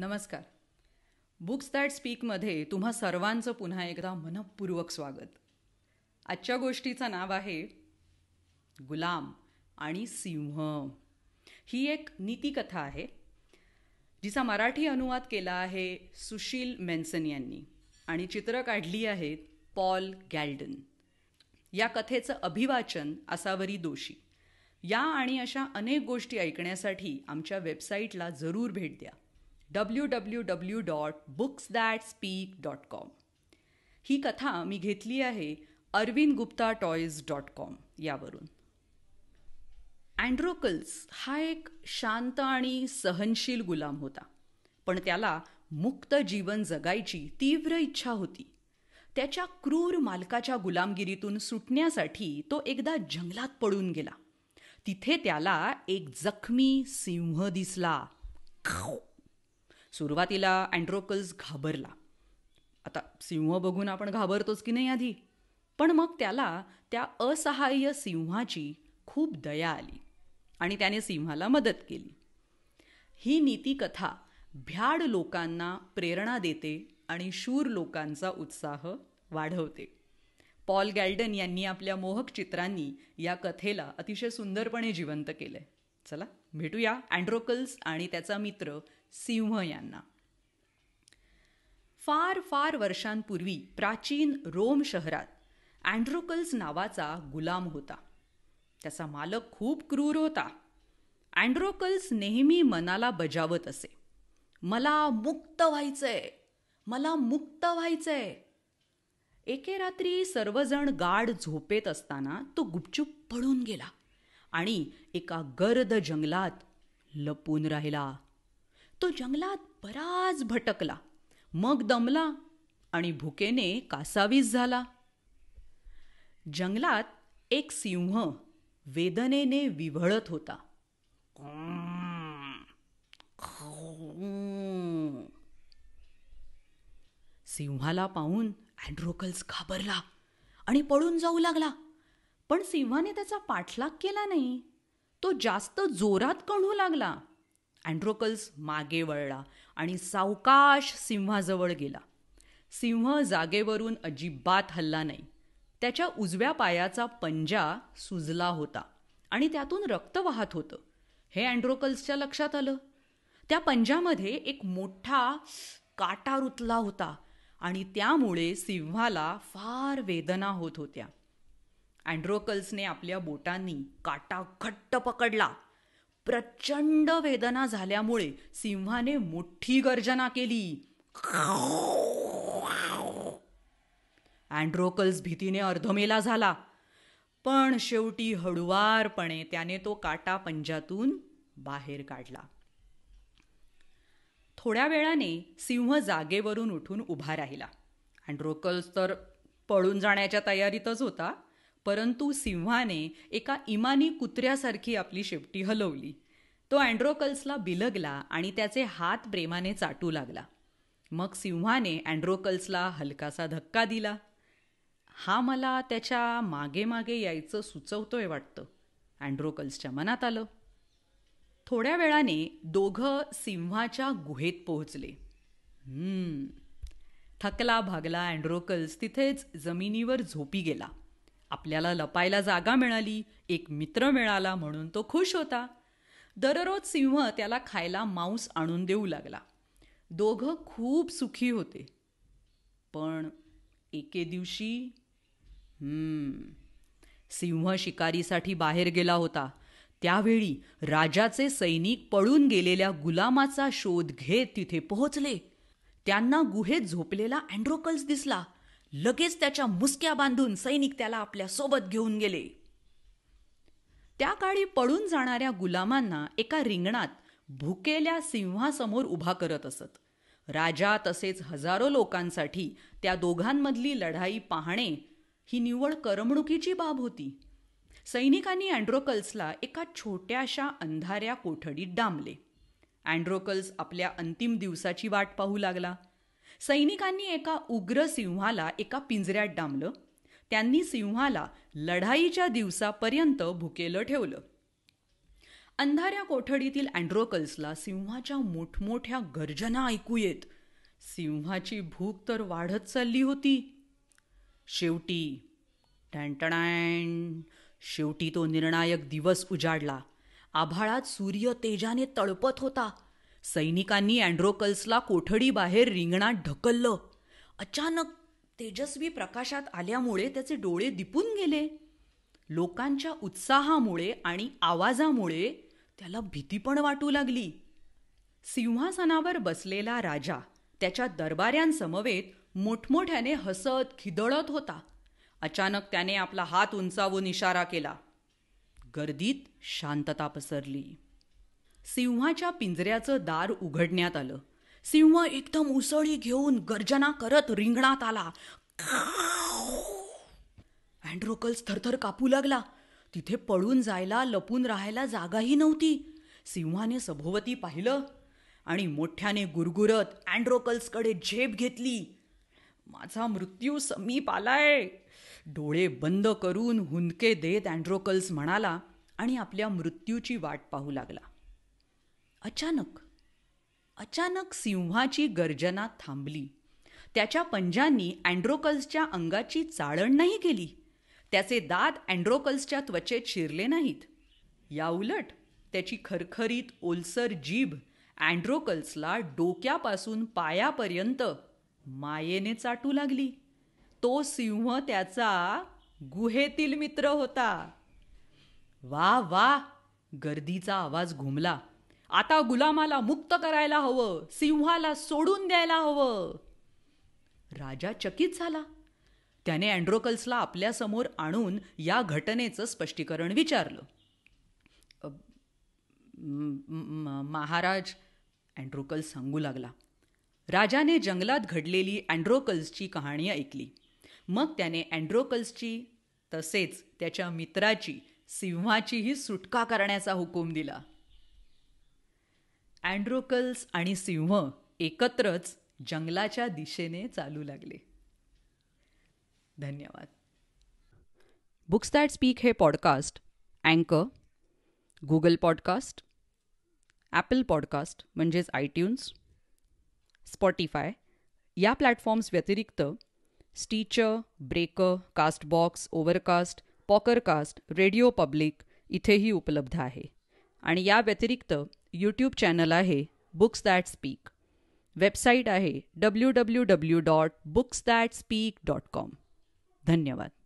नमस्कार books that स्पीकमध्ये तुम्हा सर्वांचं पुन्हा एकदा मनपूर्वक स्वागत आजच्या गोष्टीचं नाव आहे गुलाम आणि सिंह ही एक नीतिकथा आहे जिचा मराठी अनुवाद केला आहे सुशील मेन्सन यांनी आणि चित्र काढली आहेत पॉल गॅल्डन या कथेचं अभिवाचन असावरी दोषी या आणि अशा अनेक गोष्टी ऐकण्यासाठी आमच्या वेबसाईटला जरूर भेट द्या W dot books that speak dot com ही कथा मी घेतली आहे Arvind Gupta toys dot com यावरून अँड्रोकल्स हा एक शांत आणि सहनशील गुलाम होता पण त्याला मुक्त जीवन जगायची तीव्र इच्छा होती त्याच्या क्रूर मालकाच्या गुलामगिरीतून सुटण्यासाठी तो एकदा जंगलात पडून गेला तिथे त्याला एक जखमी सिंह दिसला सुरुवातीला अँड्रोकल्स घाबरला आता सिंह बघून आपण घाबरतोच की नाही आधी पण मग त्याला त्या असहाय्य सिंहाची खूप दया आली आणि त्याने सिंहाला मदत केली ही कथा भ्याड लोकांना प्रेरणा देते आणि शूर लोकांचा उत्साह वाढवते पॉल गॅल्डन यांनी आपल्या मोहक चित्रांनी या कथेला अतिशय सुंदरपणे जिवंत केलं चला भेटूया अँड्रोकल्स आणि त्याचा मित्र सिंह यांना फार फार वर्षांपूर्वी प्राचीन रोम शहरात अँड्रोकल्स नावाचा गुलाम होता त्याचा मालक खूप क्रूर होता अँड्रोकल्स नेहमी मनाला बजावत असे मला मुक्त व्हायचंय मला मुक्त व्हायचंय एके रात्री सर्वजण गाढ झोपेत असताना तो गुपचूप पडून गेला आणि एका गर्द जंगलात लपून राहिला तो जंगलात बराच भटकला मग दमला आणि भुकेने कासावीस झाला जंगलात एक सिंह वेदनेने विवळत होता सिंहाला पाहून अँड्रोकल्स घाबरला आणि पळून जाऊ लागला पण सिंहाने त्याचा पाठलाग केला नाही तो जास्त जोरात कणू लागला अँड्रोकल्स मागे वळला आणि सावकाश सिंहाजवळ गेला सिंह जागेवरून अजिबात हल्ला नाही त्याच्या उजव्या पायाचा पंजा सुजला होता आणि त्यातून रक्त वाहत होतं हे अँड्रोकल्सच्या लक्षात आलं त्या पंजामध्ये एक मोठा काटा रुतला होता आणि त्यामुळे सिंहाला फार वेदना होत होत्या अँड्रोकल्सने आपल्या बोटांनी काटा घट्ट पकडला प्रचंड वेदना झाल्यामुळे सिंहाने मोठी गर्जना केली अँड्रोकल्स भीतीने अर्धमेला झाला पण शेवटी हळुवारपणे त्याने तो काटा पंजातून बाहेर काढला थोड्या वेळाने सिंह जागेवरून उठून उभा राहिला अँड्रोकल्स तर पळून जाण्याच्या तयारीतच होता परंतु सिंहाने एका इमानी कुत्र्यासारखी आपली शेपटी हलवली तो अँड्रोकल्सला बिलगला आणि त्याचे हात प्रेमाने चाटू लागला मग सिंहाने अँड्रोकल्सला हलकासा धक्का दिला हा मला त्याच्या मागे मागे यायचं सुचवतोय वाटतं अँड्रोकल्सच्या मनात आलं थोड्या वेळाने दोघं सिंहाच्या गुहेत पोहोचले थकला भागला अँड्रोकल्स तिथेच जमिनीवर झोपी गेला आपल्याला लपायला जागा मिळाली एक मित्र मिळाला म्हणून तो खुश होता दररोज सिंह त्याला खायला मांस आणून देऊ लागला दोघं खूप सुखी होते पण एके दिवशी सिंह शिकारीसाठी बाहेर गेला होता त्यावेळी राजाचे सैनिक पळून गेलेल्या गुलामाचा शोध घेत तिथे पोहोचले त्यांना गुहेत झोपलेला अँड्रोकल्स दिसला लगेच त्याच्या मुसक्या बांधून सैनिक त्याला आपल्या सोबत घेऊन गेले त्या काळी पळून जाणाऱ्या गुलामांना एका रिंगणात भुकेल्या सिंहासमोर उभा करत असत राजा तसेच हजारो लोकांसाठी त्या दोघांमधली लढाई पाहणे ही निव्वळ करमणुकीची बाब होती सैनिकांनी अँड्रोकल्सला एका छोट्याशा अंधाऱ्या कोठडीत डांबले अँड्रोकल्स आपल्या अंतिम दिवसाची वाट पाहू लागला सैनिकांनी एका उग्र सिंहाला एका पिंजऱ्यात डांबलं त्यांनी सिंहाला लढाईच्या दिवसापर्यंत भुकेलं ठेवलं अंधाऱ्या कोठडीतील अँड्रोकल्सला सिंहाच्या मोठमोठ्या गर्जना ऐकू येत सिंहाची भूक तर वाढत चालली होती शेवटी टँटण शेवटी तो निर्णायक दिवस उजाडला आभाळात सूर्य तेजाने तळपत होता सैनिकांनी अँड्रोकल्सला कोठडीबाहेर रिंगणात ढकललं अचानक तेजस्वी प्रकाशात आल्यामुळे त्याचे डोळे दिपून गेले लोकांच्या उत्साहामुळे आणि आवाजामुळे त्याला भीती पण वाटू लागली सिंहासनावर बसलेला राजा त्याच्या दरबाऱ्यांसमवेत मोठमोठ्याने हसत खिदळत होता अचानक त्याने आपला हात उंचावून इशारा केला गर्दीत शांतता पसरली सिंहाच्या पिंजऱ्याचं दार उघडण्यात आलं सिंह एकदम उसळी घेऊन गर्जना करत रिंगणात आला अँड्रोकल्स थरथर कापू लागला तिथे पळून जायला लपून राहायला जागाही नव्हती सिंहाने सभोवती पाहिलं आणि मोठ्याने गुरगुरत अँड्रोकल्सकडे झेप घेतली माझा मृत्यू समीप आलाय डोळे बंद करून हुंदके देत अँड्रोकल्स म्हणाला आणि आपल्या मृत्यूची वाट पाहू लागला अचानक अचानक सिंहाची गर्जना थांबली त्याच्या पंजांनी अँड्रोकल्सच्या अंगाची चाळण नाही केली त्याचे दात अँड्रोकल्सच्या त्वचेत शिरले नाहीत याउलट त्याची खरखरीत ओलसर जीभ अँड्रोकल्सला डोक्यापासून पायापर्यंत मायेने चाटू लागली तो सिंह त्याचा गुहेतील मित्र होता वा वा गर्दीचा आवाज घुमला आता गुलामाला मुक्त करायला हवं सिंहाला सोडून द्यायला हवं राजा चकित झाला त्याने अँड्रोकल्सला आपल्यासमोर आणून या घटनेचं स्पष्टीकरण विचारलं महाराज अँड्रोकल्स सांगू लागला राजाने जंगलात घडलेली अँड्रोकल्सची कहाणी ऐकली मग त्याने अँड्रोकल्सची तसेच त्याच्या मित्राची सिंहाचीही सुटका करण्याचा हुकूम दिला अँड्रोकल्स आणि सिंह एकत्रच जंगलाच्या दिशेने चालू लागले धन्यवाद बुक्स दॅट स्पीक हे पॉडकास्ट अँकर गुगल पॉडकास्ट ॲपल पॉडकास्ट म्हणजेच आयट्यून्स स्पॉटीफाय या प्लॅटफॉर्म्स व्यतिरिक्त Stitcher Breaker Castbox Overcast Pocket Casts radio public इथेही उपलब्ध आहे आणि या व्यतिरिक्त यूट्यूब चॅनल आहे बुक्स दॅट स्पीक वेबसाईट आहे W W W dot books that speak dot com धन्यवाद